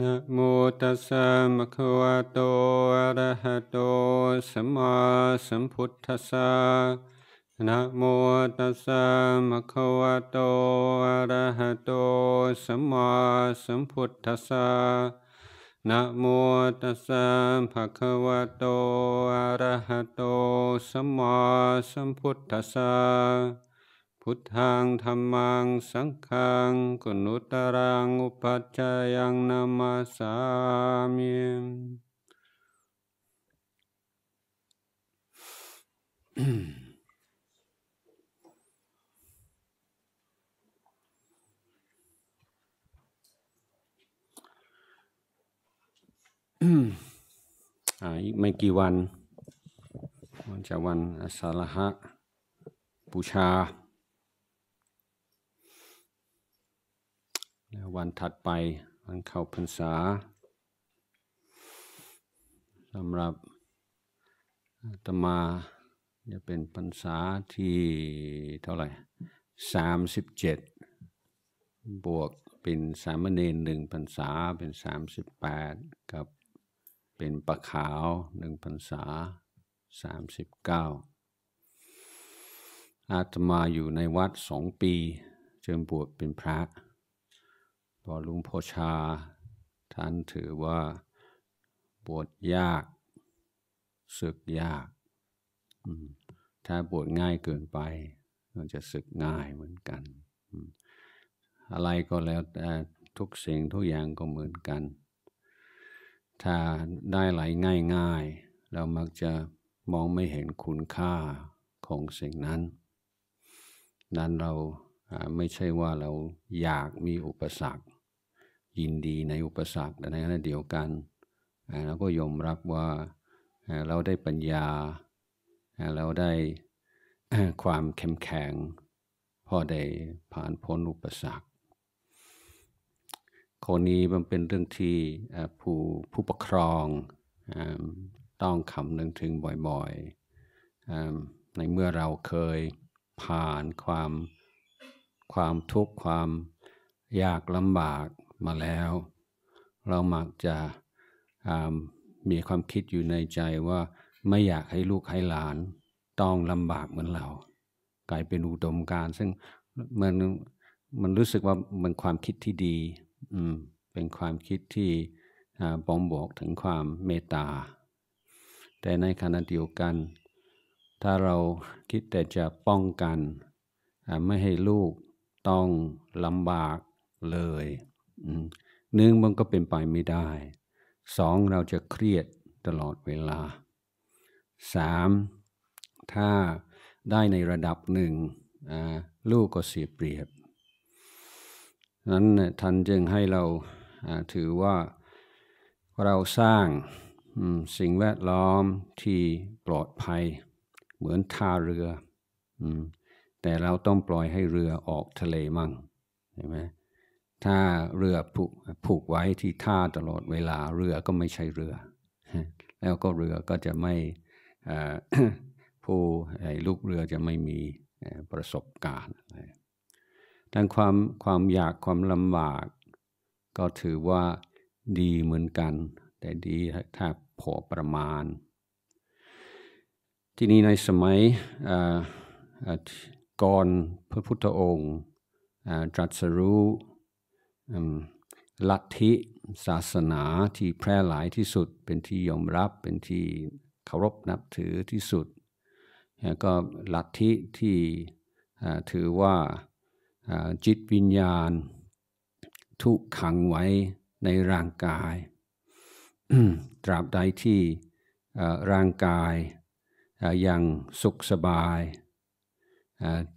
นะโมตัสสะมะคะวะโตอะระหะโตสัมมาสัมพุทธัสสะนะโมตัสสะมะคะวะโตอะระหะโตสัมมาสัมพุทธัสสะนะโมตัสสะภะคะวะโตอะระหะโตสัมมาสัมพุทธัสสะพุทธังธรรมังสังฆังกุณุตรังอุปัชฌายังนามาสามิมอีกไม่กี่วันวันจะวันอสาฬหะบูชาแล้ววันถัดไปวันเข้าพรรษาสำหรับตมาจะเป็นพรรษาที่เท่าไหร่สามสิบเจ็ดบวกเป็นสามเณรหนึ่งพรรษาเป็นสามสิบแปดกับเป็นปะขาวหนึ่งพรรษาสามสิบเก้าอาตมาอยู่ในวัดสองปีเจิมบวชเป็นพระพอลุงโพชาท่านถือว่าบวชยากศึกยาก ถ้าบวชง่ายเกินไป มันจะศึกง่ายเหมือนกัน อะไรก็แล้วแต่ทุกสิ่งทุกอย่างก็เหมือนกัน ถ้าได้ไหลง่ายง่ายเรามักจะมองไม่เห็นคุณค่าของสิ่งนั้น นั้นเราไม่ใช่ว่าเราอยากมีอุปสรรคยินดีในอุปสรรคในขณะเดียวกันเราก็ยอมรับว่าเราได้ปัญญาเราได้ความเข้มแข็งพอได้ผ่านพ้นอุปสรรคคนนี้มันเป็นเรื่องที่ผู้ผู้ปกครองต้องคำนึงถึงบ่อยๆ ในเมื่อเราเคยผ่านความ ความทุกข์ความยากลำบากมาแล้วเรามักจะมีความคิดอยู่ในใจว่าไม่อยากให้ลูกให้หลานต้องลำบากเหมือนเรา กลายเป็นอุดมการซึ่งมันมันรู้สึกว่ามันความคิดที่ดีเป็นความคิดที่บ่งบอกถึงความเมตตาแต่ในขณะเดียวกัน ถ้าเราคิดแต่จะป้องกัน ไม่ให้ลูกต้องลำบากเลยหนึ่งมันก็เป็นไปไม่ได้ สองเราจะเครียดตลอดเวลา สามถ้าได้ในระดับหนึ่ง ลูกก็เสียเปรียบนั้นท่านจึงให้เราถือว่าเราสร้างสิ่งแวดล้อมที่ปลอดภัยเหมือนท่าเรือ แต่เราต้องปล่อยให้เรือออกทะเลมั่งใช่ไหมถ้าเรือผูกผูกไว้ที่ท่าตลอดเวลาเรือก็ไม่ใช่เรือ แล้วก็เรือก็จะไม่ผู้ลูกเรือจะไม่มีประสบการณ์ดังความความอยากความลำบากก็ถือว่าดีเหมือนกัน แต่ดีถ้าพอประมาณ ที่นี้ในสมัยก่อนพระพุทธองค์ตรัสรู้ลัทธิ ศาสนาที่แพร่หลายที่สุดเป็นที่ยอมรับเป็นที่เคารพนับถือที่สุดแล้วก็ลัทธิที่ถือว่าจิตวิญญาณทุกขังไว้ในร่างกายตราบใดที่ร่างกายยังสุขสบาย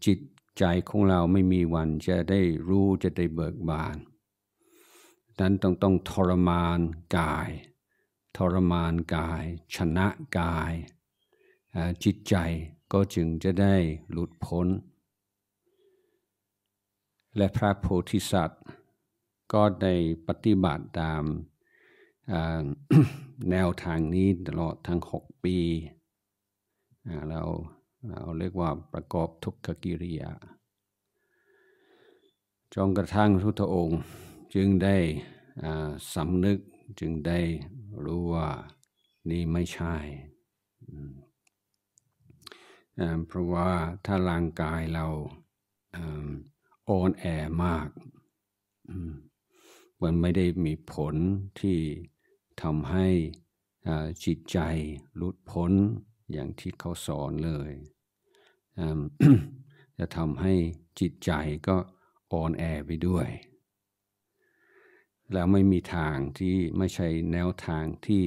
จิตใจของเราไม่มีวันจะได้รู้จะได้เบิกบานนั้นต้องต้องทรมานกาย ทรมานกาย ชนะกาย จิตใจก็จึงจะได้หลุดพ้น และพระโพธิสัตว์ก็ได้ปฏิบัติตามแนวทางนี้ตลอดทั้งกปีเราเราเรียกว่าประกอบทุกขกิริยาจงกระทั่งทุทองค์จึงได้สำนึกจึงได้รู้ว่านี่ไม่ใช่ เพราะว่าถ้าร่างกายเราอ่อนแอมากมันไม่ได้มีผลที่ทำให้จิตใจหลุดพ้นอย่างที่เขาสอนเลย จะทำให้จิตใจก็อ่อนแอ ไปด้วยแล้วไม่มีทางที่ไม่ใช่แนวทางที่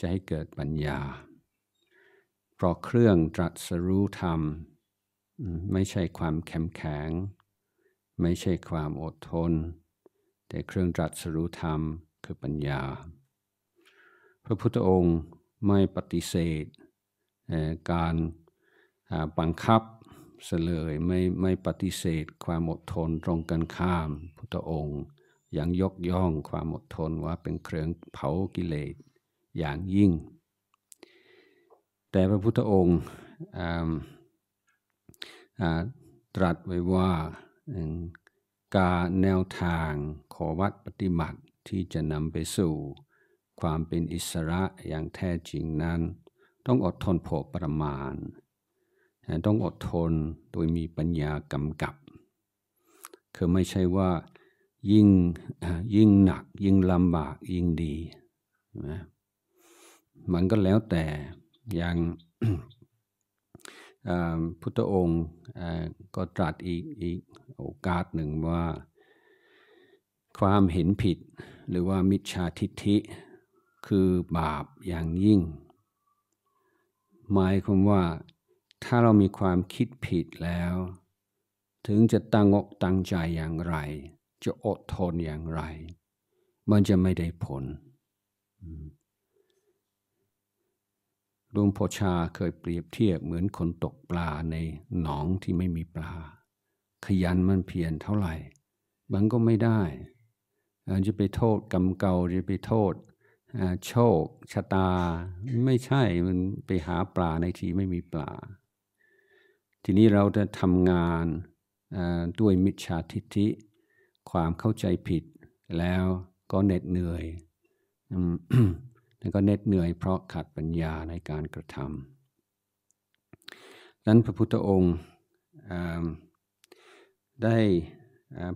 จะให้เกิดปัญญา เพราะเครื่องตรัสรู้ธรรม ไม่ใช่ความแข็งแข็ง ไม่ใช่ความอดทน แต่เครื่องตรัสรู้ธรรมคือปัญญา พระพุทธองค์ไม่ปฏิเสธ การบังคับเสลยไม่ไม่ปฏิเสธ ความอดทนตรงกันข้ามพุทธองค์ยังยกย่องความอดทนว่าเป็นเครื่องเผากิเลสอย่างยิ่ง แต่พระพุทธองค์ตรัสไว้ว่าการแนวทางขอวัดปฏิบัติที่จะนำไปสู่ความเป็นอิสระอย่างแท้จริงนั้น ต้องอดทนพอประมาณ ต้องอดทนโดยมีปัญญากำกับ คือไม่ใช่ว่ายิ่ง ยิ่งหนัก ยิ่งลำบาก ยิ่งดี นะ มันก็แล้วแต่ อย่างพุทธองค์ก็ตรัสอีก อีกโอกาสหนึ่งว่า ความเห็นผิดหรือว่ามิจฉาทิฏฐิ คือบาปอย่างยิ่ง หมายความว่าถ้าเรามีความคิดผิดแล้ว ถึงจะตั้งอกตั้งใจอย่างไรจะอดทนอย่างไร มันจะไม่ได้ผลลุงพ่อชาเคยเปรียบเทียบ เหมือนคนตกปลาในหนองที่ไม่มีปลา ขยันมันเพียรเท่าไหร่บางก็ไม่ได้ จะไปโทษกรรมเก่า จะไปโทษโชค ชะตา ไม่ใช่มันไปหาปลาในที่ไม่มีปลา ทีนี้เราจะทำงานด้วยมิจฉาทิฏฐิความเข้าใจผิดแล้วก็เหน็ดเหนื่อย แล้วก็เหน็ดเหนื่อยเพราะขาดปัญญาในการกระทำนั้นพระพุทธองค์ได้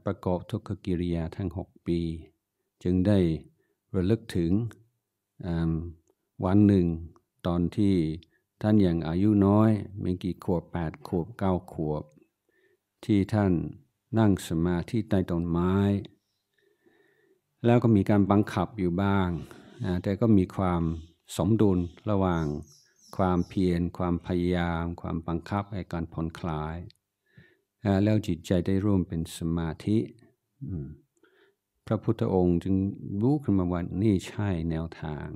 ประกอบทุกขกิริยาทั้งหกปี จึงได้ระลึกถึงวันหนึ่งตอนที่ท่านยังอายุน้อยมีกี่ขวบแปดขวบเก้าขวบ ที่ท่านนั่งสมาธิใต้ต้นไม้ แล้วก็มีการบังคับอยู่บ้างนะแต่ก็มีความสมดุลระหว่างความเพียรความพยายามความบังคับในการผ่อนคลาย แล้วจิตใจได้ร่วมเป็นสมาธิ พระพุทธองค์จึงรู้ขึ้นมาว่า นี่ใช่แนวทาง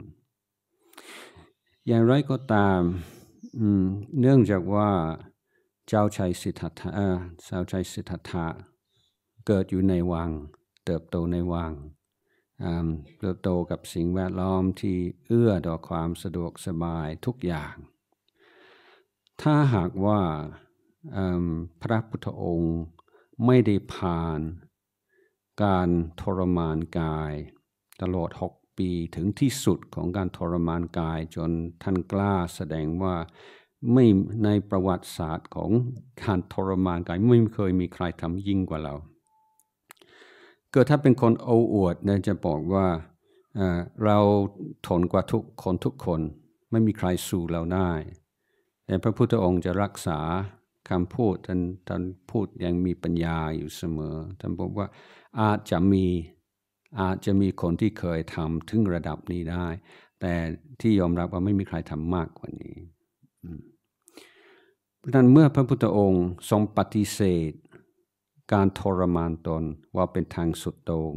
อย่างไรก็ตาม เนื่องจากว่าเจ้าชายสิทธัตถะเจ้าชายสิทธัตถะเกิดอยู่ในวัง เติบโตในวังเติบโตกับสิ่งแวดล้อมที่เอื้อต่อความสะดวกสบายทุกอย่าง ถ้าหากว่าพระพุทธองค์ไม่ได้ผ่านการทรมานกาย ตลอดหกปีถึงที่สุดของการทรมานกายจนท่านกล้าแสดงว่าไม่ในประวัติศาสตร์ของการทรมานกาย ไม่เคยมีใครทำยิ่งกว่าเราก็ถ้าเป็นคนโอ้อวดนะจะบอกว่าเราทนกว่าทุกคนทุกคน ไม่มีใครสู้เราได้ แต่พระพุทธองค์จะรักษาคำพูดท่านท่านพูดยังมีปัญญาอยู่เสมอท่านบอกว่าอาจจะมีอาจจะมีคนที่เคยทำถึงระดับนี้ได้ แต่ที่ยอมรับว่าไม่มีใครทำมากกว่านี้ดังนั้นเมื่อพระพุทธองค์ทรงปฏิเสธการทรมานตนว่าเป็นทางสุดตรง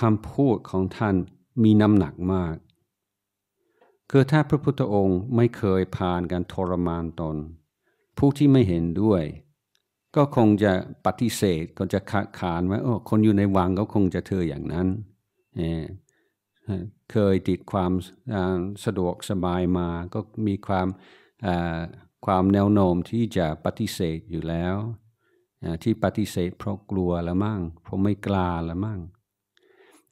คำพูดของท่านมีน้ำหนักมาก คือถ้าพระพุทธองค์ไม่เคยผ่านการทรมานตน ผู้ที่ไม่เห็นด้วย ก็คงจะปฏิเสธก็จะขัดขานว่าโอ้คนอยู่ในวังก็คงจะเธออย่างนั้นเเคยติดความสะดวกสบายมาก็มีความความแนวโน้มที่จะปฏิเสธอยู่แล้วที่ปฏิเสธเพราะกลัวละมั่งเพราะไม่กล้าละมั่ง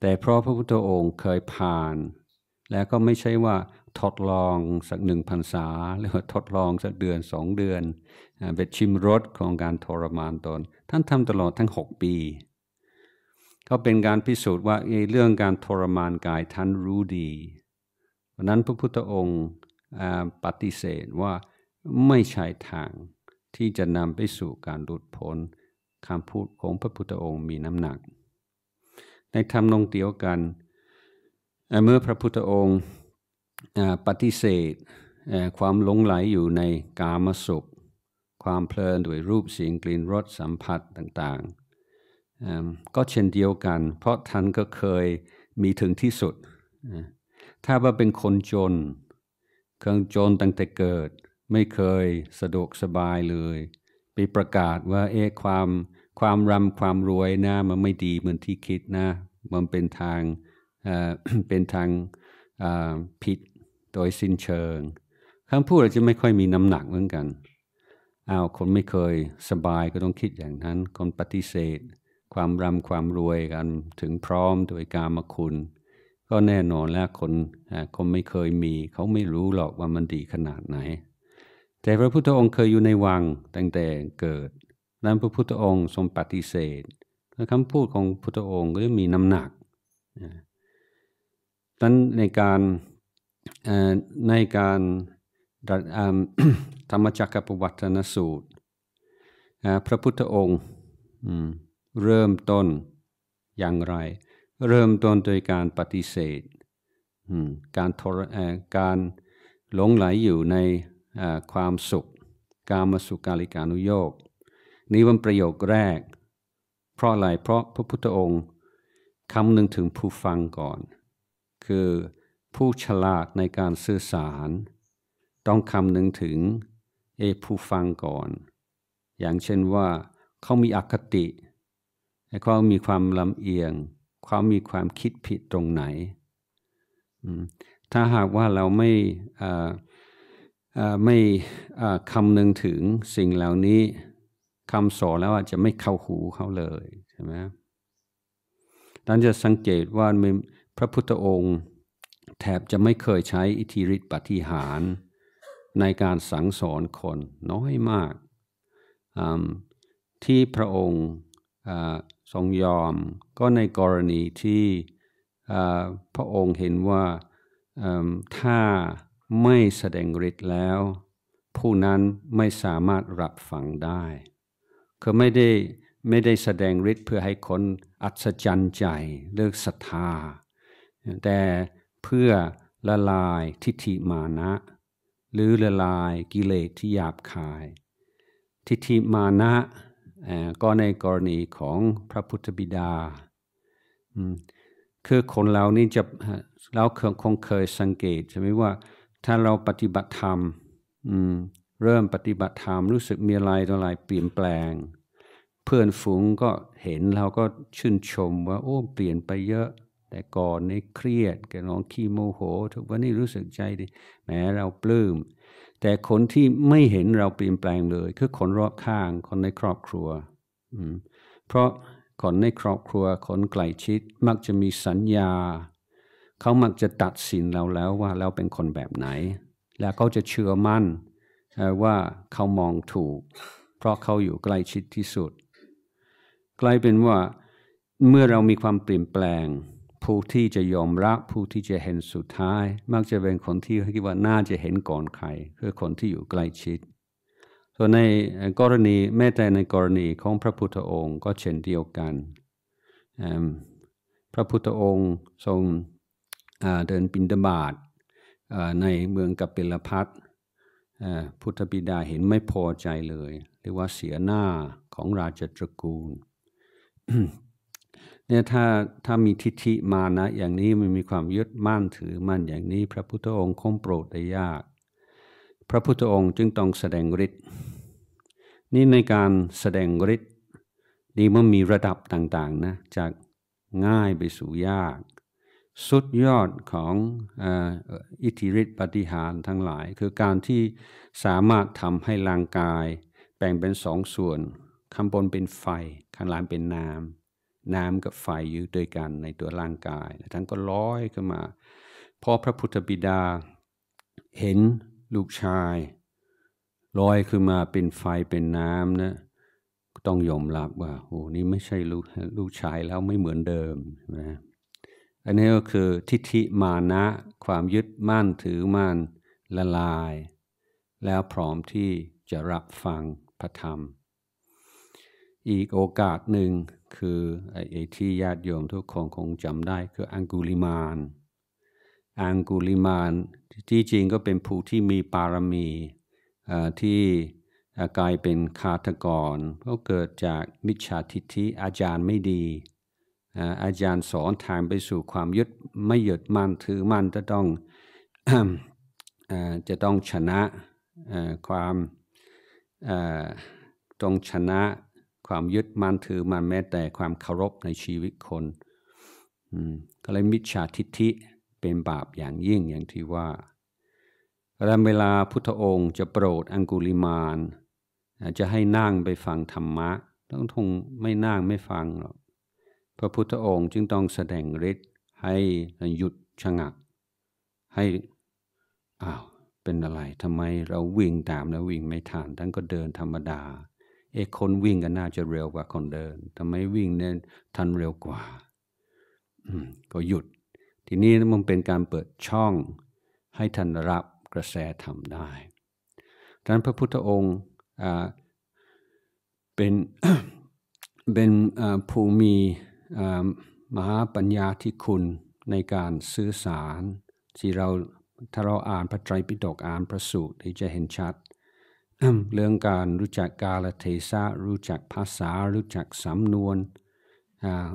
แต่เพราะพระพุทธองค์เคยผ่าน แล้วก็ไม่ใช่ว่าทดลองสักหนึ่งพรรษา หรือว่าทดลองสักเดือนสองเดือนไปชิมรสของการทรมานตนท่านทำตลอดทั้งหกปี ก็เป็นการพิสูจน์ว่าเรื่องการทรมานกายท่านรู้ดีเพราะนั้นพระพุทธองค์ปฏิเสธว่าไม่ใช่ทางที่จะนำไปสู่การหลุดพ้นคำพูดของพระพุทธองค์มีน้ำหนัก ในธรรมนองเตียวกันเมื่อพระพุทธองค์ปฏิเสธความหลงไหลอยู่ในกามสุข ความเพลินด้วยรูปเสียงกลิ่นรสสัมผัสต่างๆ ก็เช่นเดียวกันเพราะท่านก็เคยมีถึงที่สุด ถ้าว่าเป็นคนจนเครื่องจนตั้งแต่เกิดไม่เคยสะดวกสบายเลย ไปประกาศว่าเอ๊ะความความรำความรวยนะมันไม่ดีเหมือนที่คิดนะ มันเป็นทางเป็นทางผิดโดยสิ้นเชิง คำพูดอาจจะไม่ค่อยมีน้ำหนักเหมือนกันอาคนไม่เคยสบายก็ต้องคิดอย่างนั้น คนปฏิเสธ ความรำความรวยกันถึงพร้อมโดยกามคุณ ก็แน่นอนแล้วคนคนไม่เคยมี เขาไม่รู้หรอกว่ามันดีขนาดไหนแต่พระพุทธองค์เคยอยู่ในวังตั้งแต่เกิด นั้นพระพุทธองค์ทรงปฏิเสธคำพูดของพุทธองค์ก็จะมีน้ำหนักนั้นในการในการธรรมจักรปวัตนสูตร พระพุทธองค์เริ่มต้นอย่างไร เริ่มต้นโดยการปฏิเสธการการหลงไหลอยู่ในความสุขการมาสุกาลิกานุโยกนี้เป็นประโยคแรก เพราะอะไรเพราะพระพุทธองค์คำหนึ่งถึงผู้ฟังก่อน คือผู้ฉลาดในการสื่อสาร ต้องคำหนึ่งถึงเอผู้ฟังก่อน อย่างเช่นว่า เขามีอคติเขา มีความลำเอียงเขามีความคิดผิดตรงไหนถ้าหากว่าเราไม่ไม่คำนึงถึงสิ่งเหล่านี้คำสอนแล้วจะไม่เข้าหูเขาเลยใช่ไหมท่านจะสังเกตว่าพระพุทธองค์แทบจะไม่เคยใช้อิทธิฤทธิปฏิหารในการสั่งสอนคนน้อยมาก ที่พระองค์ทรงยอมก็ในกรณีที่พระองค์เห็นว่าถ้าไม่แสดงฤทธิ์แล้ว ผู้นั้นไม่สามารถรับฟังได้ คือไม่ได้ ไม่ได้แสดงฤทธิ์เพื่อให้คนอัศจรรย์ใจ เลิกศรัทธาแต่เพื่อละลายทิฏฐิมานะ หรือละลายกิเลสที่หยาบคาย ทิฏฐิมานะก็ในกรณีของพระพุทธบิดา คือคนเรานี่จะเราคงเคยสังเกตใช่ไหมว่าถ้าเราปฏิบัติธรรมเริ่มปฏิบัติธรรมรู้สึกมีอะไรต่ออะไรเปลี่ยนแปลง เพื่อนฝูงก็เห็นเราก็ชื่นชมว่า โอ้ เปลี่ยนไปเยอะ แต่ก่อนนี่เครียดแกน้องขี้โมโหทุกวันนี้รู้สึกใจดีแม้ เราปลื้มแต่คนที่ไม่เห็นเราเปลี่ยนแปลงเลย คือคนรอบข้างคนในครอบครัวเพราะคนในครอบครัว คนไกลชิด มักจะมีสัญญาเขามักจะตัดสินเราแล้วว่าเราเป็นคนแบบไหน แล้วเขาจะเชื่อมั่นว่าเขามองถูก เพราะเขาอยู่ใกล้ชิดที่สุดกลายเป็นว่าเมื่อเรามีความเปลี่ยนแปลง ผู้ที่จะยอมรับผู้ที่จะเห็นสุดท้าย มักจะเป็นคนที่คิดว่าน่าจะเห็นก่อนใครคือคนที่อยู่ใกล้ชิดส่วนในกรณีแม้แต่ในกรณีของพระพุทธองค์ก็เช่นเดียวกันพระพุทธองค์ทรงเดินปินดาบาดในเมืองกัปเปลพัทพุทธบิดาเห็นไม่พอใจเลยเรียกว่าเสียหน้าของราชตระกูลเนี่ยถ้าถ้ามีทิฏฐิมานะอย่างนี้มันมีความยึดมั่นถือมั่นอย่างนี้ พระพุทธองค์คงโปรดได้ยาก พระพุทธองค์จึงต้องแสดงฤทธิ์ นี่ในการแสดงฤทธิ์นี่มันมีระดับต่างๆนะจากง่ายไปสู่ยากสุดยอดของอิทธิฤทธิปฏิหารทั้งหลาย คือการที่สามารถทำให้ร่างกายแบ่งเป็นสองส่วน ข้างบนเป็นไฟข้างล่างเป็นน้ำน้ำกับไฟอยู่ด้วยกันในตัวร่างกายแล้วท่านก็ลอยขึ้นมาพอพระพุทธบิดาเห็นลูกชายลอยขึ้นมาเป็นไฟเป็นน้ำนะต้องยอมรับว่าโอ้นี่ไม่ใช่ลูกลูกชายแล้วไม่เหมือนเดิมนะอันนี้ก็คือทิฏฐิมานะความยึดมั่นถือมั่นละลาย แล้วพร้อมที่จะรับฟังพระธรรม อีกโอกาสหนึ่งคือไอ้ที่ญาติโยมทุกคนคงจำได้คืออังกุลิมานอังกุลิมานที่จริงก็เป็นผู้ที่มีปารมี ที่กลายเป็นคาตกรก็เกิดจากมิจฉาทิฏฐิอาจารย์ไม่ดีอาจารย์สอนทางไปสู่ความยึดไม่หยุดมั่นถือมั่นจะต้องจะต้องชนะความต้องชนะความยึดมั่นถือมั่นแม้แต่ความเคารพในชีวิตคนก็เลยมิจฉาทิฏฐิเป็นบาปอย่างยิ่งอย่างที่ว่ารลนเวลาพุทธองค์จะโปรดอังกุลิมานจะให้นั่งไปฟังธรรมะต้องทงไม่นั่งไม่ฟังหรอกพระพุทธองค์จึงต้องแสดงฤทธิ์ให้หยุดชะงัก ให้อ้าวเป็นอะไรทำไมเราวิ่งตามแล้ววิ่งไม่ทันท่านก็เดินธรรมดาเอกคนวิ่งก็น่าจะเร็วกว่าคนเดินทำไมวิ่งเนี่ยทันเร็วกว่าก็หยุด ทีนี้มันเป็นการเปิดช่องให้ท่านรับกระแสธรรมได้ดังนั้นพระพุทธองค์เป็นเป็นผู้มีมหาปัญญาที่คุณในการสื่อสาร ที่เรา ถ้าเราอ่านพระไตรปิฎกอ่านพระสูตรที่จะเห็นชัด เรื่องการรู้จักกาลเทศะ รู้จักภาษารู้จักสำนวน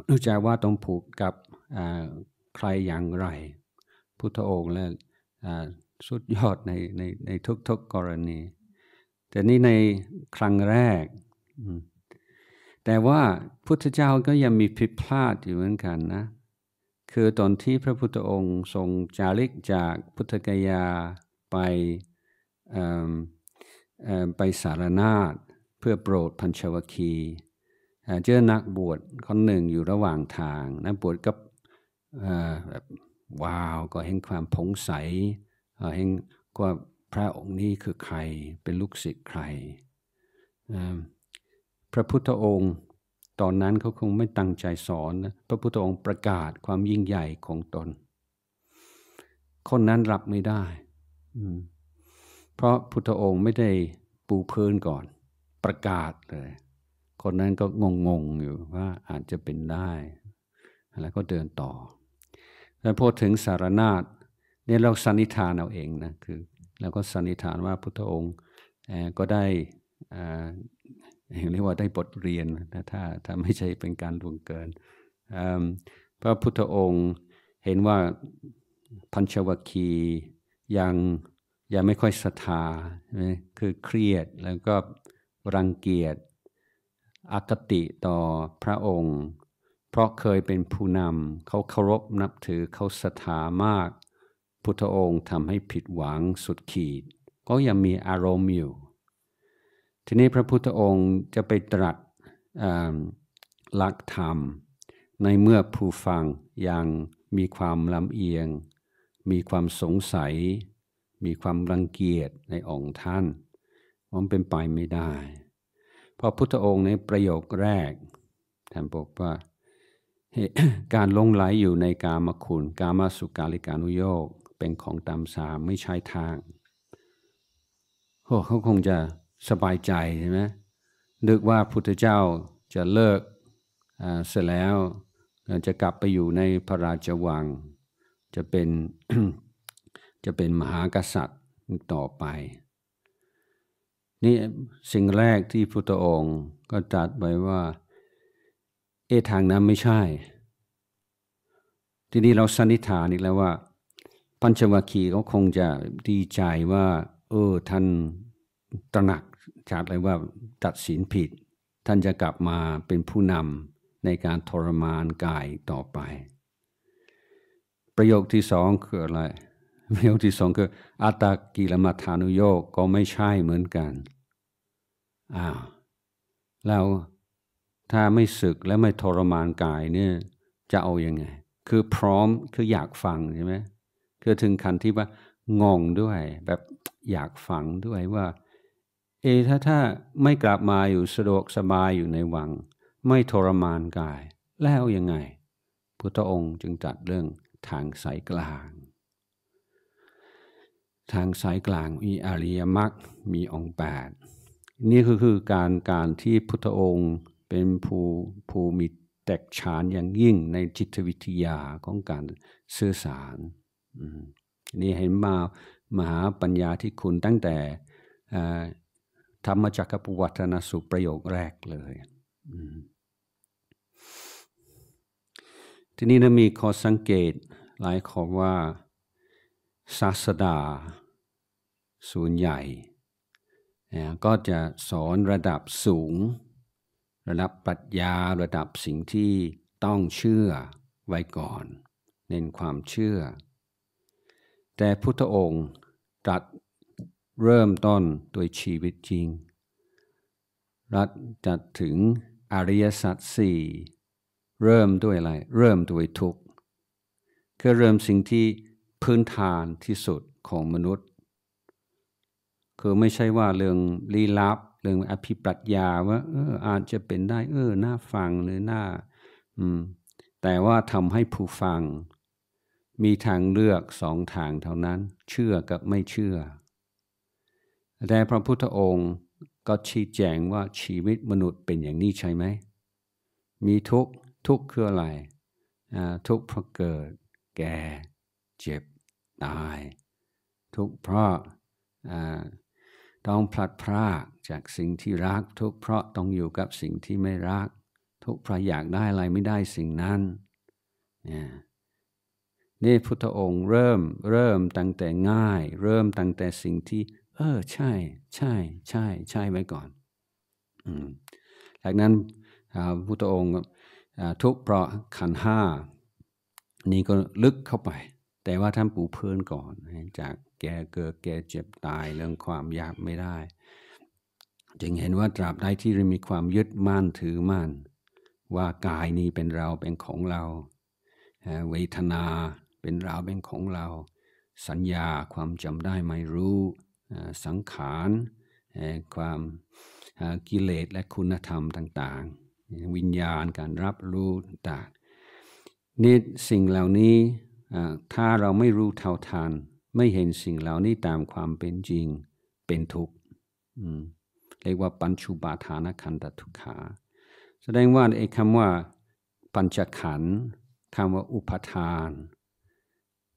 รู้จักว่าต้องผูกกับใครอย่างไร พุทธองค์และสุดยอดในในในทุกๆกกรณี แต่นี่ในครั้งแรกแต่ว่าพุทธเจ้าก็ยังมีผิดพลาดอยู่เหมือนกันนะ คือตอนที่พระพุทธองค์ทรงจาริกจากพุทธกยาไปไปสารนาฏเพื่อโปรดพันชวคี เจอนักบวชคนหนึ่งอยู่ระหว่างทางนักบวชก็แบบว้าวก็เห็นความผงใสเห็นว่าพระองค์นี้คือใครเป็นลูกศิษย์ใครพระพุทธองค์ตอนนั้นเขาคงไม่ตั้งใจสอนนะพระพุทธองค์ประกาศความยิ่งใหญ่ของตน คนนั้นรับไม่ได้ เพราะพุทธองค์ไม่ได้ปูพื้นก่อน ประกาศเลย คนนั้นก็งงงอยู่ว่าอาจจะเป็นได้ แล้วก็เดินต่อ แล้วพอถึงสารนาฏเนี่ยเราสันนิษฐานเอาเองนะคือเราก็สันนิษฐานว่าพุทธองค์ก็ได้เรียกว่าได้บทเรียนนะถ้าถ้าไม่ใช่เป็นการล่วงเกินพระพุทธองค์เห็นว่าพันชวคียัง ยังไม่ค่อยศรัทธาคือเครียดแล้วก็รังเกียจอคติต่อพระองค์ เพราะเคยเป็นผู้นำเขาเคารพนับถือเขาศรัทธามาก พุทธองค์ทำให้ผิดหวังสุดขีด ก็ยังมีอารมณ์อยู่ทีนี้พระพุทธองค์จะไปตรัสหลักธรรม ในเมื่อผู้ฟังยังมีความลำเอียง มีความสงสัย มีความรังเกียจในองค์ท่านมันเป็นไปไม่ได้เพราะพุทธองค์ในประโยคแรกท่านบอกว่าการลงไหลอยู่ในกามคุณกามสุกาลิกานุโยกเป็นของตามสามไม่ใช่ทางโหเขาคงจะสบายใจใช่ไหมนึกว่าพุทธเจ้าจะเลิกเสร็จแล้วจะกลับไปอยู่ในพระราชวัง จะเป็นจะเป็นมหากษัตริย์ต่อไป นี่สิ่งแรกที่พุทธองค์ก็จัดไว้ว่าเอทางนั้นไม่ใช่ ทีนี้เราสันนิษฐานอีกแล้วว่าปัญชวัคีเขาคงจะดีใจว่า เออท่านตระหนักชัดเลยว่าตัดสินผิดท่านจะกลับมาเป็นผู้นำในการทรมานกายต่อไป ประโยคที่สองคืออะไร ประโยคที่สองคือ อัตากิลมัทานุโยกก็ไม่ใช่เหมือนกันอ้าวแล้วถ้าไม่ศึกและไม่ทรมานกายเนี่ยจะเอาอยัางไง คือพร้อมคืออยากฟังใช่ไหมคือถึงขั้นที่ว่างงด้วย แบบอยากฟังด้วยว่าเอ้าถ้าไม่กลับมาอยู่สะดวกสบายอยู่ในวัง ไม่ทรมานกายแล้วยังไง พุทธองค์จึงจัดเรื่องทางสายกลาง ทางสายกลางมีอริยมรรคมีองค์แปดนี่คือคือการการที่พุทธองค์เป็นผู้ผู้มีแตกฉานอย่างยิ่งในจิตวิทยาของการสื่อสาร นี่เห็นมามหาปัญญาที่คุณตั้งแต่ธรรมจักรปวัตนสุประโยคแรกเลย ทีนี้นะมีข้อสังเกตหลายข้อว่าศาสดาส่วนใหญ่ ก็จะสอนระดับสูง ระดับปรัชญาระดับสิ่งที่ต้องเชื่อไว้ก่อน เน้นความเชื่อ แต่พุทธองค์ตรัสเริ่มต้นโดยชีวิตจริง รัฐจัดถึงอริยสัจสี่เริ่มด้วยอะไร เริ่มด้วยทุกข์คือเริ่มสิ่งที่พื้นฐานที่สุดของมนุษย์ คือไม่ใช่ว่าเรื่องลี้ลับ เรื่องอภิปรัชญาว่าเอออาจจะเป็นได้ เออน่าฟังหรือน่าอืมแต่ว่าทำให้ผู้ฟัง มีทางเลือกสองทางเท่านั้น เชื่อกับไม่เชื่อแต่พระพุทธองค์ก็ชี้แจงว่าชีวิตมนุษย์เป็นอย่างนี้ใช่ไหม มีทุกทุกคืออะไร ทุกเพราะเกิด แก่ เจ็บ ตาย ทุกเพราะต้องพลัดพรากจากสิ่งที่รัก ทุกเพราะต้องอยู่กับสิ่งที่ไม่รัก ทุกเพราะอยากได้อะไรไม่ได้สิ่งนั้นเนี่ยนี่พุทธองค์เริ่มเริ่มตั้งแต่ง่าย เริ่มตั้งแต่สิ่งที่เออใช่ใช่ใช่ใช่ไว้ก่อนอืมจังนั้นพุทธองค์ทุกเพราะขันห้านี่ก็ลึกเข้าไป แต่ว่าท่านปูเพื่อนก่อนจากแก่เกิดแก่เจ็บตายเรื่องความอยากไม่ได้ จึงเห็นว่าตราบใดที่เรามีความยึดมั่นถือมั่น ว่ากายนี้เป็นเราเป็นของเราเวทนาเป็นเราเป็นของเรา สัญญาความจำได้ไม่รู้สังขารความกิเลสและคุณธรรมต่างๆ วิญญาณการรับรู้ต่างนี่สิ่งเหล่านี้ถ้าเราไม่รู้เท่าทันไม่เห็นสิ่งเหล่านี้ตามความเป็นจริงเป็นทุกข์เรียกว่าปัญชุบาทานคันตทุกขา แสดงว่าไอ้คำว่าปัญจขันคำว่าอุปทาน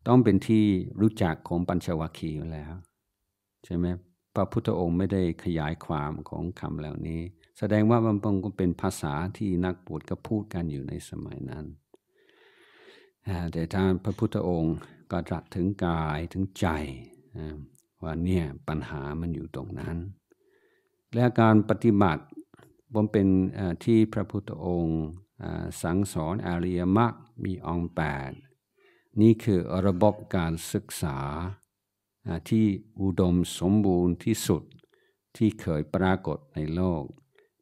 ต้องเป็นที่รู้จักของปัญชวคีย์แล้วใช่ไหมพระพุทธองค์ไม่ได้ขยายความของคำเหล่านี้ แสดงว่ามันคงเป็นภาษาที่นักบวชก็พูดกันอยู่ในสมัยนั้น แต่ท่านพระพุทธองค์ก็ตรัสถึงกายถึงใจว่าเนี่ยปัญหามันอยู่ตรงนั้น และการปฏิบัติบมเป็นที่พระพุทธองค์สั่งสอนอริยมรรคมีองค์แปดนี่คือระบบการศึกษาที่อุดมสมบูรณ์ที่สุดที่เคยปรากฏในโลก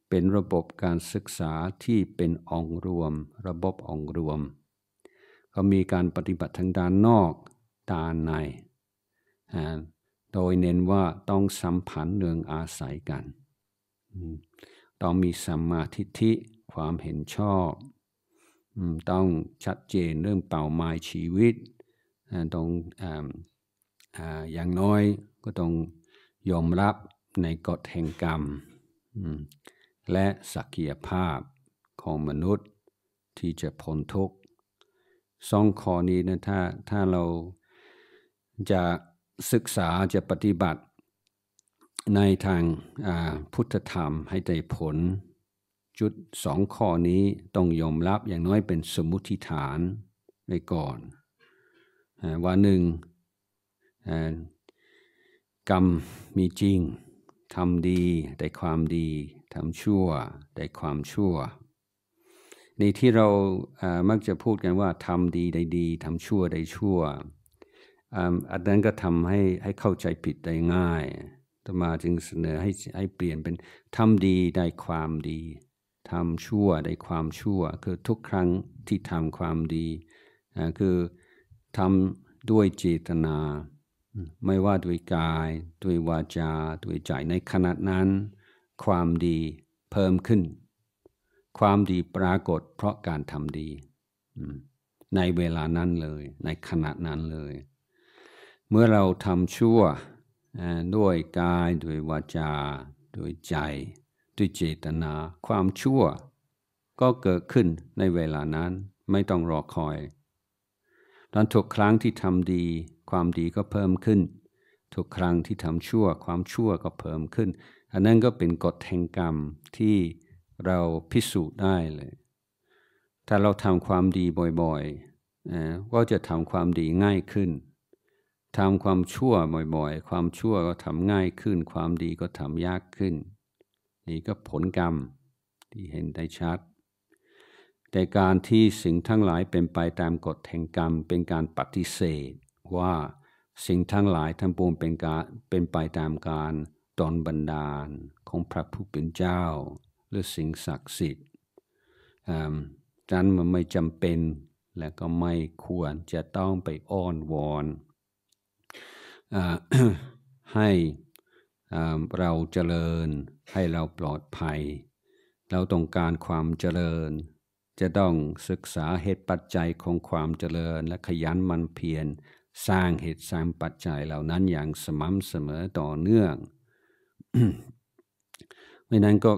เป็นระบบการศึกษาที่เป็นองค์รวมระบบองค์รวม ก็มีการปฏิบัติทางด้านนอกด้านใน โดยเน้นว่าต้องสัมพันธ์เนืองอาศัยกัน ต้องมีสัมมาทิฏฐิความเห็นชอบ ต้องชัดเจนเรื่องเป้าหมายชีวิตต้องอย่างน้อยก็ต้องยอมรับในกฎแห่งกรรม และศักยภาพของมนุษย์ที่จะพ้นทุกข์สองข้อนี้นะถ้าถ้าเราจะศึกษาจะปฏิบัติในทางพุทธธรรมให้ได้ผล จุดสองข้อนี้ต้องยอมรับอย่างน้อยเป็นสมมุติฐานไว้ก่อน ว่าหนึ่งกรรมมีจริง ทำดีได้ความดี ทำชั่วได้ความชั่ว ในที่เรามักจะพูดกันว่าทำดีได้ดี ทำชั่วได้ชั่ว อันนั้นก็ทำให้ให้เข้าใจผิดได้ง่าย ต่อมาจึงเสนอให้ให้เปลี่ยนเป็นทำดีได้ความดี ทำชั่วได้ความชั่ว คือทุกครั้งที่ทำความดีคือทำด้วยเจตนาไม่ว่าด้วยกาย ด้วยวาจา ด้วยใจในขณะนั้น ความดีเพิ่มขึ้น ความดีปรากฏเพราะการทำดี ในเวลานั้นเลย ในขณะนั้นเลย เมื่อเราทำชั่ว ด้วยกาย ด้วยวาจา ด้วยใจ ด้วยเจตนา ความชั่ว ก็เกิดขึ้นในเวลานั้นไม่ต้องรอคอย ตอนทุกครั้งที่ทำดีความดีก็เพิ่มขึ้น ทุกครั้งที่ทำชั่ว ความชั่วก็เพิ่มขึ้น อันนั้นก็เป็นกฎแห่งกรรมที่เราพิสูจน์ได้เลย ถ้าเราทำความดีบ่อยๆนะก็จะทำความดีง่ายขึ้น ทำความชั่วบ่อยๆ ความชั่วก็ทำง่ายขึ้น ความดีก็ทำยากขึ้น นี่ก็ผลกรรมที่เห็นได้ชัด แต่การที่สิ่งทั้งหลายเป็นไปตามกฎแห่งกรรมเป็นการปฏิเสธว่าสิ่งทั้งหลายทั้งปวงเป็นการเป็นไปตามการตอนบันดาลของพระผู้เป็นเจ้าหรือสิ่งศักดิ์สิทธิ์ดังนั้นมันไม่จำเป็นและก็ไม่ควรจะต้องไปอ้อนวอนอให้เราเจริญให้เราปลอดภัย เราต้องการความเจริญ จะต้องศึกษาเหตุปัจจัยของความเจริญ และขยันมันเพียรสร้างเหตุสร้างปัจจัยเหล่านั้นอย่างสม่ำเสมอต่อเนื่องเพราะนั้นก็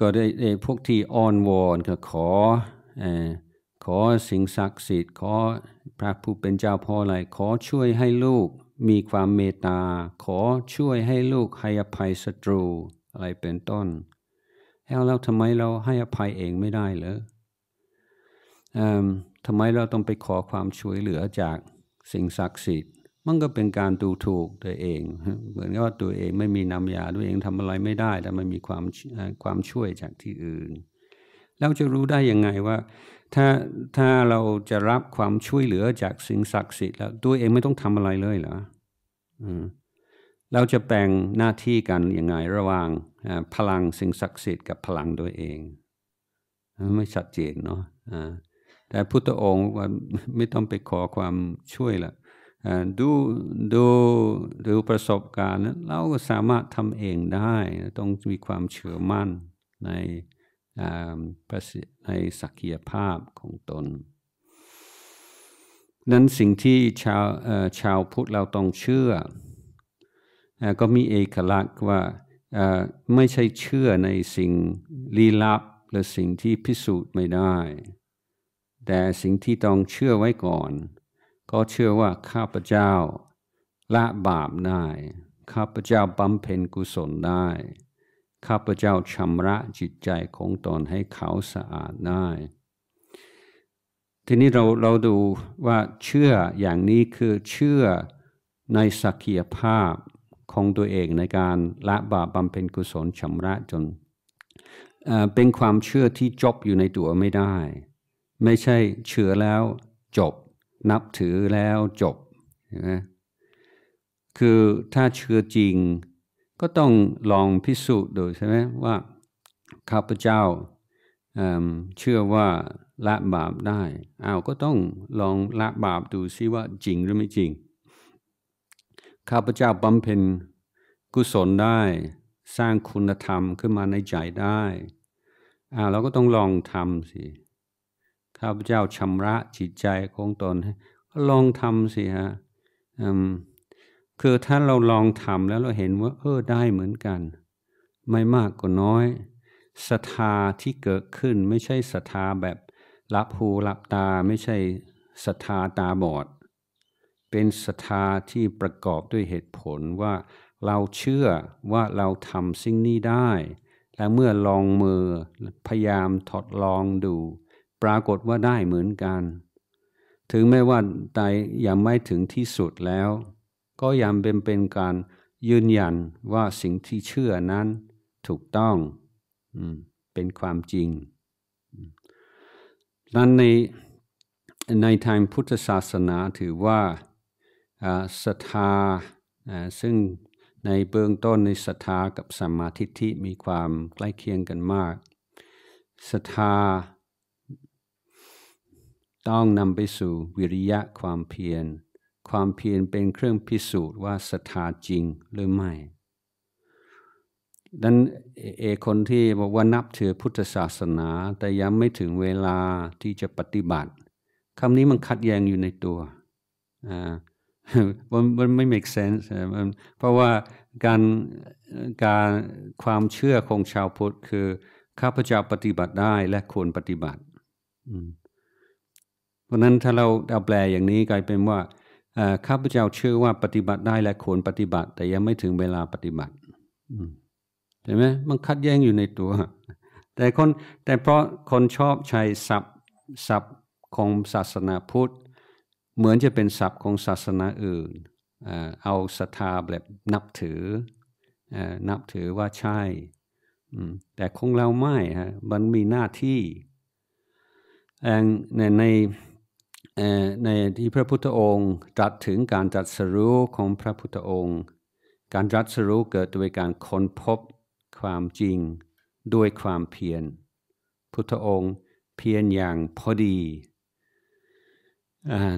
ก็ได้พวกที่อ้อนวอนก็ขอขอสิ่งศักดิ์สิทธิ์ ขอพระผู้เป็นเจ้าพ่ออะไร ขอช่วยให้ลูกมีความเมตตาขอช่วยให้ลูกให้อภัยศัตรู อะไรเป็นต้น แล้วเราทำไมเราให้อภัยเองไม่ได้เหรอทำไมเราต้องไปขอความช่วยเหลือจากสิ่งศักดิ์สิทธิ์ มันก็เป็นการดูถูกตัวเองเหมือนกับว่าตัวเองไม่มีน้ำยาตัวเองทำอะไรไม่ได้แต่มันมีความความช่วยจากที่อื่น เราจะรู้ได้ยังไงว่า ถ้าถ้าเราจะรับความช่วยเหลือ จากสิ่งศักดิ์สิทธิ์แล้วตัวเองไม่ต้องทำอะไรเลยเหรอเราจะแบ่งหน้าที่กันยังไง ระหว่างพลังสิ่งศักดิ์สิทธิ์กับพลังตัวเองไม่ชัดเจนเนาะแต่พุทธองค์ว่าไม่ต้องไปขอความช่วยละดูดูดูประสบการณ์เราก็สามารถทำเองได้ต้องมีความเชื่อมั่นในในศักยภาพของตน นั้นสิ่งที่ชาวชาวพุทธเราต้องเชื่อ ก็มีเอกลักษณ์ว่าไม่ใช่เชื่อในสิ่งลี้ลับและสิ่งที่พิสูจน์ไม่ได้แต่สิ่งที่ต้องเชื่อไว้ก่อน ก็เชื่อว่าข้าพเจ้าละบาปได้ ข้าพเจ้าบำเพ็ญกุศลได้ ข้าพเจ้าชำระจิตใจของตนให้เขาสะอาดได้ ทีนี้เราเราดูว่าเชื่ออย่างนี้คือเชื่อในสักยภาพของตัวเองในการละบาปบำเพ็ญกุศลชำระจนเป็นความเชื่อที่จบอยู่ในตัวไม่ได้ไม่ใช่เชื่อแล้วจบ นับถือแล้วจบนะคือถ้าเชื่อจริง ก็ต้องลองพิสูจน์ดูใช่ไหมว่า ข้าพเจ้าเชื่อว่าละบาปได้อ้าวก็ต้องลองละบาปดูซิว่าจริงหรือไม่จริง ข้าพเจ้าบำเพ็ญกุศลได้สร้างคุณธรรมขึ้นมาในใจได้อ้าวเราก็ต้องลองทำสิข้าพเจ้าชำระจิตใจของตน ก็ลองทำสิฮะคือถ้าเราลองทำแล้วเราเห็นว่า เออได้เหมือนกัน ไม่มากก็น้อย ศรัทธาที่เกิดขึ้นไม่ใช่ศรัทธาแบบ รับหูรับตาไม่ใช่ศรัทธาตาบอด เป็นศรัทธาที่ประกอบด้วยเหตุผลว่าเราเชื่อว่าเราทำสิ่งนี้ได้ และเมื่อลองมือพยายามทดลองดูรากฏว่าได้เหมือนกัน ถึงแม้ว่าตายยังไม่ถึงที่สุดแล้ว ก็ยังเป็นเป็นการยืนยันว่าสิ่งที่เชื่อนั้นถูกต้อง เป็นความจริงดังนในในทางพุทธศาสนาถือว่าศรัทธาซึ่งในเบื้องต้นในศรัทธากับสัมมาทิฏฐิมีความใกล้เคียงกันมาก ศรัทธาต้องนำไปสู่วิริยะความเพียร ความเพียรเป็นเครื่องพิสูจน์ว่าศรัทธาจริงหรือไม่ดังเอคนที่บอกว่านับถือพุทธศาสนาแต่ยังไม่ถึงเวลาที่จะปฏิบัติคำนี้มันขัดแย้งอยู่ในตัวอ่ามันมันไม่ make sense เพราะว่าการการความเชื่อของชาวพุทธคือข้าพเจ้าปฏิบัติได้และควรปฏิบัติเพราะนั้นถ้าเราเอาแปลอย่างนี้กลายเป็นว่าข้าพเจ้าเชื่อว่าปฏิบัติได้และควรปฏิบัติ แต่ยังไม่ถึงเวลาปฏิบัติเห็นไหมมันคัดแย้งอยู่ในตัวแต่คนแต่เพราะคนชอบใช้ศัพท์ศัพท์ของศาสนาพุทธ เหมือนจะเป็นศัพท์ของศาสนาอื่น เอาศรัทธาแบบนับถือนับถือว่าใช่แต่คงเราไม่ฮะมันมีหน้าที่ ในในในที่พระพุทธองค์ตรัสถึงการตรัสรู้ของพระพุทธองค์การตรัสรู้เกิดโดยการค้นพบความจริงด้วยความเพียร พุทธองค์เพียรอย่างพอดี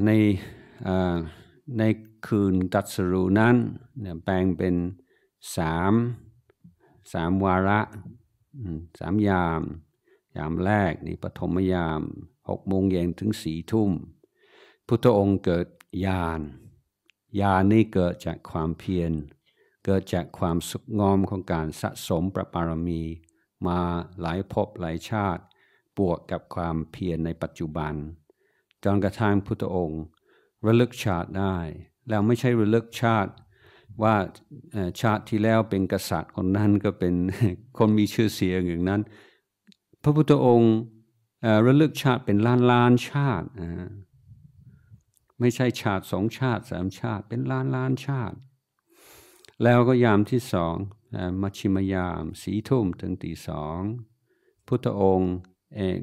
ในในคืนตัดสรูนั้นแปลงเป็นสามสามวาระสามยาม ยามแรกนี่ปฐมยามหกโมงเย็นถึงสี่ทุ่มพุทธองค์เกิดญาณญาณนี่เกิดจากความเพียร เกิดจากความสุขงอมของการสะสมประปารมีมาหลายภพหลายชาติบวกกับความเพียรในปัจจุบันจนกระทั่งพุทธองค์ระลึกชาติได้ แล้วไม่ใช่ระลึกชาติว่าชาติที่แล้วเป็นกษัตริย์คนนั้นก็เป็นคนมีชื่อเสียงอย่างนั้น พระพุทธองค์ระลึกชาติเป็นล้านล้านชาติไม่ใช่ชาติสองชาติสามชาติเป็นล้านล้านชาติ แล้วก็ยามที่สองมัชิมยาม สีทุ่มถึงตีสอง พุทธองค์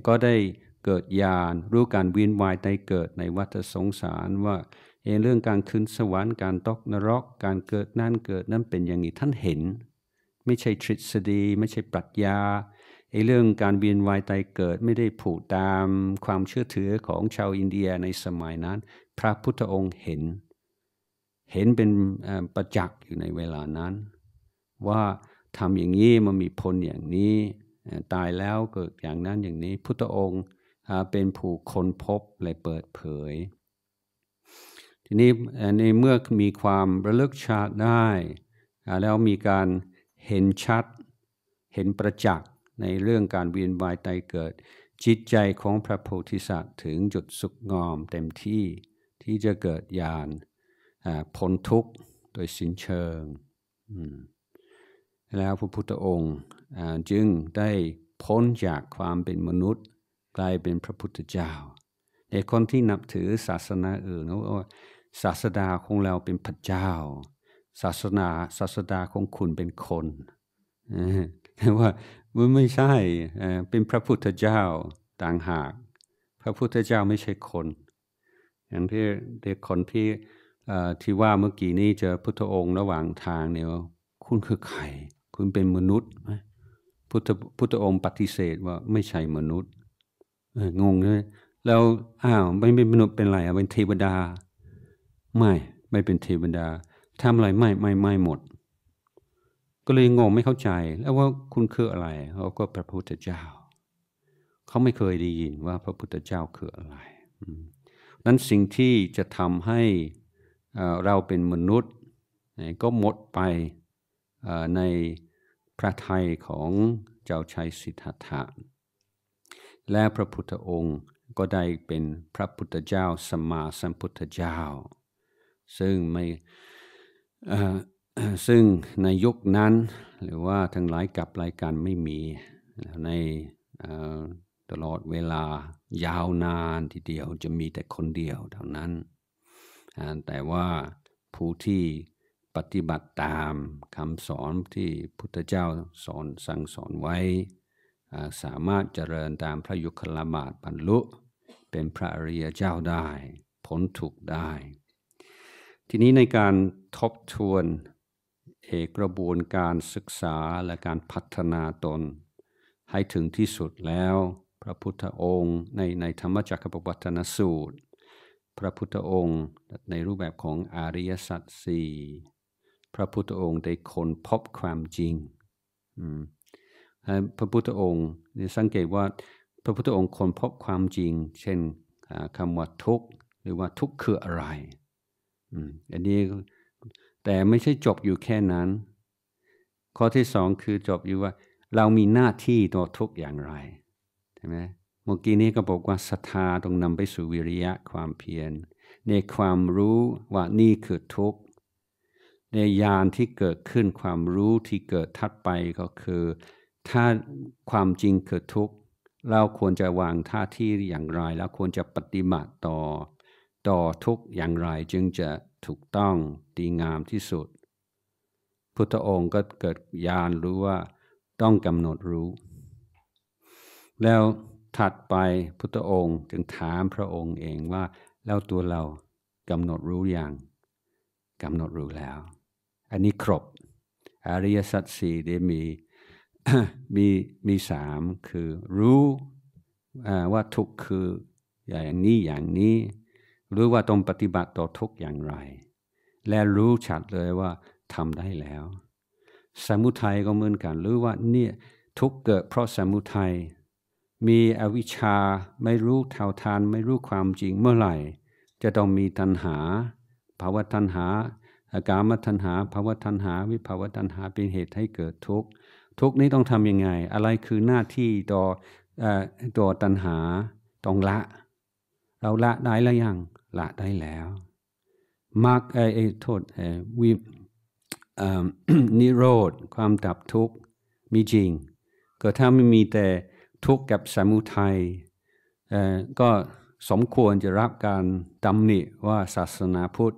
ก็ได้เกิดยานรู้การเวียนวายในเกิดในวัฏสงสารว่าเรื่องการขึ้นสวรรค์การตกนรก การเกิดนั่นเกิดนั่นเป็นอย่างนี้ท่านเห็นไม่ใช่ทฤษฎีไม่ใช่ปรัชญาไอ้เรื่องการเวียนวายตายเกิดไม่ได้ผูกตามความเชื่อถือของชาวอินเดียในสมัยนั้นพระพุทธองค์เห็น เห็นเป็นประจักษ์อยู่ในเวลานั้น ว่าทำอย่างนี้มันมีผลอย่างนี้ ตายแล้วเกิดอย่างนั้นอย่างนี้ พุทธองค์เป็นผู้ค้นพบเลยเปิดเผย ทีนี้ในเมื่อมีความระลึกชาติได้ แล้วมีการเห็นชัด เห็นประจักษ์ ในเรื่องการเวียนว่ายตายเกิด จิตใจของพระโพธิสัตว์ถึงจุดสุขงอมเต็มที่ที่จะเกิดญาณพ้นทุกข์โดยสิ้นเชิงแล้วพระพุทธองค์จึงได้พ้นจากความเป็นมนุษย์กลายเป็นพระพุทธเจ้า ในคนที่นับถือศาสนาอื่นว่าศาสดาของเราเป็นพระเจ้า ศาสนาศาสดาของคุณเป็นคนแต่ว่ามันไม่ใช่เป็นพระพุทธเจ้าต่างหาก พระพุทธเจ้าไม่ใช่คนอย่างที่เด็กคนที่ที่ว่าเมื่อกี้นี้เจอพุทธองค์ระหว่างทางเนี่ยคุณคือใครคุณเป็นมนุษย์ไหมพุทธพุทธองค์ปฏิเสธว่าไม่ใช่มนุษย์งงเลยแล้วอ้าวไม่เป็นมนุษย์เป็นอะไรอ่ะเป็นเทวดา ไม่ไม่เป็นเทวดาทำอะไรไม่ไม่ไม่หมด ก็เลยงงไม่เข้าใจ แล้วว่าคุณคืออะไรเขาก็พระพุทธเจ้าเขาไม่เคยได้ยินว่าพระพุทธเจ้าคืออะไรนั้นสิ่งที่จะทำให้เราเป็นมนุษย์ก็หมดไปในพระทัยของเจ้าชายสิทธัตถะ และพระพุทธองค์ก็ได้เป็นพระพุทธเจ้าสมมาสัมพุทธเจ้า ซึ่งไม่ซึ่งในยุคนั้นหรือว่าทั้งหลายกับรายการไม่มีในตลอดเวลายาวนานทีเดียวจะมีแต่คนเดียวเท่านั้น แต่ว่าผู้ที่ปฏิบัติตามคำสอนที่พุทธเจ้าสอนสั่งสอนไว้ สามารถเจริญตามพระยุคลบาทบรรลุ เป็นพระอริยเจ้าได้พ้นทุกข์ได้ ทีนี้ในการทบทวน เอกระบวนการศึกษาและการพัฒนาตนให้ถึงที่สุดแล้วพระพุทธองค์ในในธรรมจักรปวัตนสูตร พระพุทธองค์ในรูปแบบของอริยสัจสี่พระพุทธองค์ได้ค้นพบความจริง พระพุทธองค์สังเกตว่าพระพุทธองค์ค้นพบความจริง เช่นคำว่าทุกข์หรือว่าทุกข์คืออะไรอันนี้แต่ไม่ใช่จบอยู่แค่นั้น ข้อที่สองคือจบอยู่ว่าเรามีหน้าที่ต่อทุกอย่างไรไหมเมื่อกี้นี้ก็บอกว่าศรัทธาต้องนำไปสู่วิริยะความเพียรในความรู้ว่านี่คือทุกข์ ในญาณที่เกิดขึ้นความรู้ที่เกิดทัดไปก็คือ ถ้าความจริงคือทุกข์เราควรจะวางท่าที่อย่างไรแล้วควรจะปฏิบัติต่อ ต่อทุกอย่างไรจึงจะถูกต้องดีงามที่สุด พุทธองค์ก็เกิดญาณรู้ว่าต้องกำหนดรู้แล้วถัดไปพุทธองค์จึงถามพระองค์เองว่าแล้วตัวเรากำหนดรู้อย่างกำหนดรู้แล้ว อันนี้ครบ อริยสัจสี่ได้มีมี มีสามคือ รู้ว่าทุกข์คืออย่างนี้อย่างนี้ รู้ว่าต้องปฏิบัติต่อทุกอย่างไร และรู้ชัดเลยว่าทำได้แล้ว สมุทัยก็เหมือนกันรู้ว่าเนี่ยทุกเกิดเพราะสมุทัยมีอวิชชาไม่รู้เท่าทานไม่รู้ความจริงเมื่อไหร่ จะต้องมีตัณหา ภาวะตัณหาอากามตัณหา ภาวะตัณหา วิภาวะตัณหาเป็นเหตุให้เกิดทุกข์ทุกข์นี้ต้องทำยังไง อะไรคือหน้าที่ต่อตัวตัณหาต้องละ เราละได้แล้วยังละได้แล้วมรรคไออโทษวินิโรธความดับทุกข์มีจริงก็ถ้าไม่มีแต่ทุกข์กับสมุทัยก็สมควรจะรับการตำหนิว่าศาสนาพุทธ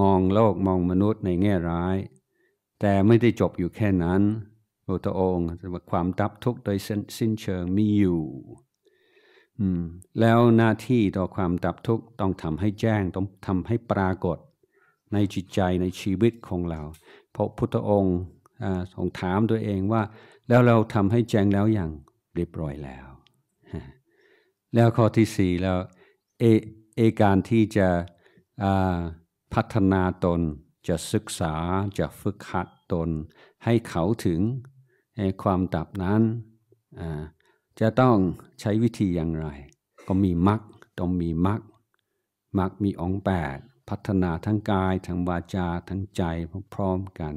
มองโลก มองมนุษย์ในแง่ร้าย แต่ไม่ได้จบอยู่แค่นั้น พระองค์ความดับทุกข์โดยสิ้นเชิงมีอยู่ แล้วหน้าที่ต่อความดับทุกข์ต้องทำให้แจ้ง ต้องทำให้ปรากฏในจิตใจในชีวิตของเรา เพราะพุทธองค์ทรงถามตัวเองว่าแล้วเราทำให้แจ้งแล้วอย่างเรียบร้อยแล้ว แล้วข้อที่สี่แล้วเอเอการที่จะพัฒนาตนจะศึกษาจะฝึกหัดตน ให้เขาถึงความดับนั้นจะต้องใช้วิธีอย่างไร ก็มีมักต้องมีมักมักมีองค์แปดพัฒนาทั้งกาย ทั้งวาจาทั้งใจพร้อมกัน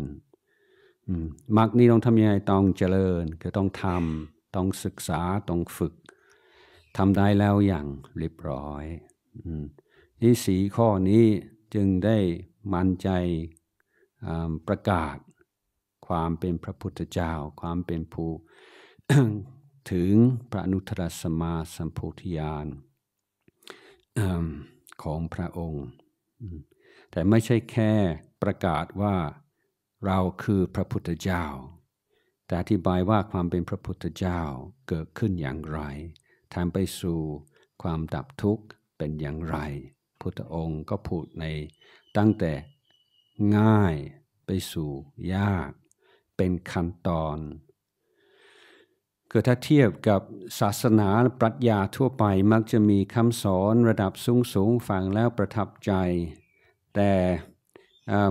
มักนี้ต้องทำยังไงต้องเจริญก็ต้องทำต้องศึกษาต้องฝึกทำได้แล้วอย่างเรียบร้อยที่สีข้อนี้จึงได้มั่นใจประกาศความเป็นพระพุทธเจ้า ความเป็นผู้ถึงพระนุทรสมาสัมโพธิญาณของพระองค์แต่ไม่ใช่แค่ประกาศว่าเราคือพระพุทธเจ้าแต่อธิบายว่าความเป็นพระพุทธเจ้าเกิดขึ้นอย่างไรทำไปสู่ความดับทุกข์เป็นอย่างไร พุทธองค์ก็พูดในตั้งแต่ง่ายไปสู่ยาก เป็นขั้นตอนกิดถ้าเทียบกับศาสนาปรัชญาทั่วไปมักจะมีคำสอนระดับสูงสูงฟังแล้วประทับใจ แต่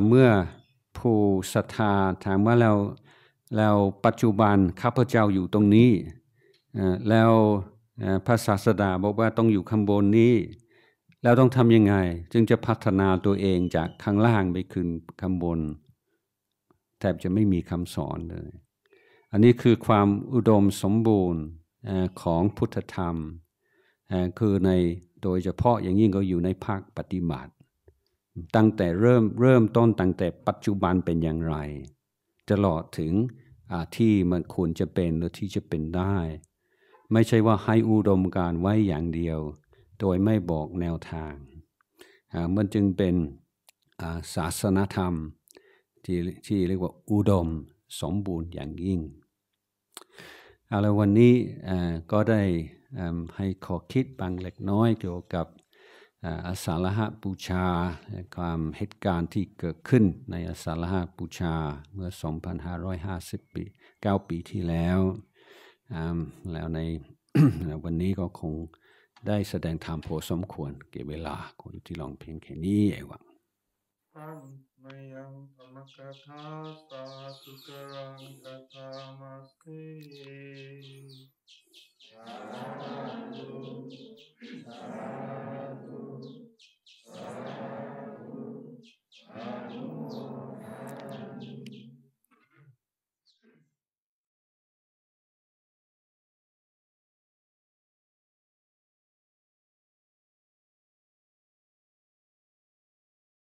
เมื่อผู้ศรัทธาถามว่าเราแล้วปัจจุบันข้าพเจ้าอยู่ตรงนี้ แล้วพระศาสดาบอกว่าต้องอยู่ข้างบนนี้ แล้วต้องทำยังไง จึงจะพัฒนาตัวเองจากข้างล่างไปขึ้นข้างบน แทบจะไม่มีคำสอนเลย อันนี้คือความอุดมสมบูรณ์ของพุทธธรรม คือในโดยเฉพาะอย่างยิ่งก็อยู่ในภาคปฏิบัติ ตั้งแต่เริ่มเริ่มต้นตั้งแต่ปัจจุบันเป็นอย่างไรตลอดถึงที่มันควรจะเป็นหรือที่จะเป็นได้ ไม่ใช่ว่าให้อุดมการไว้อย่างเดียว โดยไม่บอกแนวทางมันจึงเป็นศาสนธรรมที่ที่เรียกว่าอุดมสมบูรณ์อย่างยิ่งเอาละวันนี้ก็ได้ให้ขอคิดบางเล็กน้อยเกี่ยวกับอาสาฬหบูชาความเหตุการณ์ที่เกิดขึ้นในอาสาฬหบูชาเมื่อ 2,550 ปี 9 ปีที่แล้ว แล้วในวันนี้ก็คงได้แสดงธรรมพอสมควรเก็บเวลาคนที่ลองเพียงแค่นี้เองว่าเมยังธรรมาสาสุกรังกถามัสต 사두 사두 사두 사두